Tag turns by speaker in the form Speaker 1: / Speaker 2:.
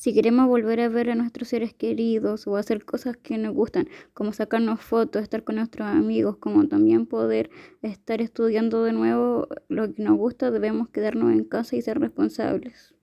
Speaker 1: Si queremos volver a ver a nuestros seres queridos o hacer cosas que nos gustan, como sacarnos fotos, estar con nuestros amigos, como también poder estar estudiando de nuevo lo que nos gusta, debemos quedarnos en casa y ser responsables.